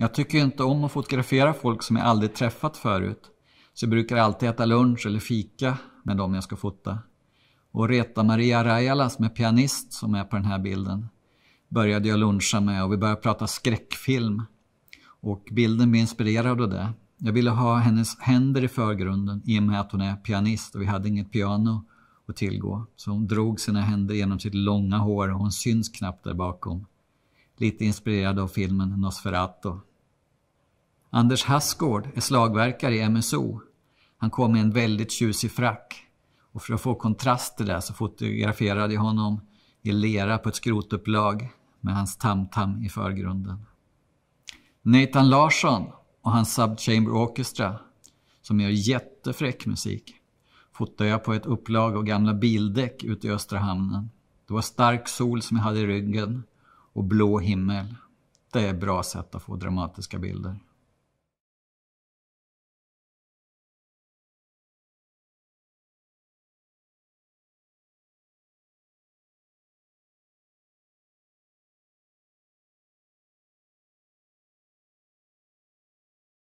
Jag tycker inte om att fotografera folk som jag aldrig träffat förut. Så jag brukar alltid äta lunch eller fika med dem jag ska fota. Och Reta Maria Rajala som är pianist som är på den här bilden började jag luncha med och vi började prata skräckfilm. Och bilden blev inspirerad av det. Jag ville ha hennes händer i förgrunden i och med att hon är pianist och vi hade inget piano att tillgå. Så hon drog sina händer genom sitt långa hår och hon syns knappt där bakom. Lite inspirerad av filmen Nosferatu Anders Hassgård är slagverkare i MSO. Han kom i en väldigt tjusig frack. Och för att få kontraster där så fotograferade jag honom i lera på ett skrotupplag med hans tamtam i förgrunden. Nathan Larsson och hans Subchamber Orchestra som gör jättefräck musik fotade jag på ett upplag av gamla bildäck ute i Östra hamnen. Det var stark sol som jag hade i ryggen och blå himmel. Det är ett bra sätt att få dramatiska bilder.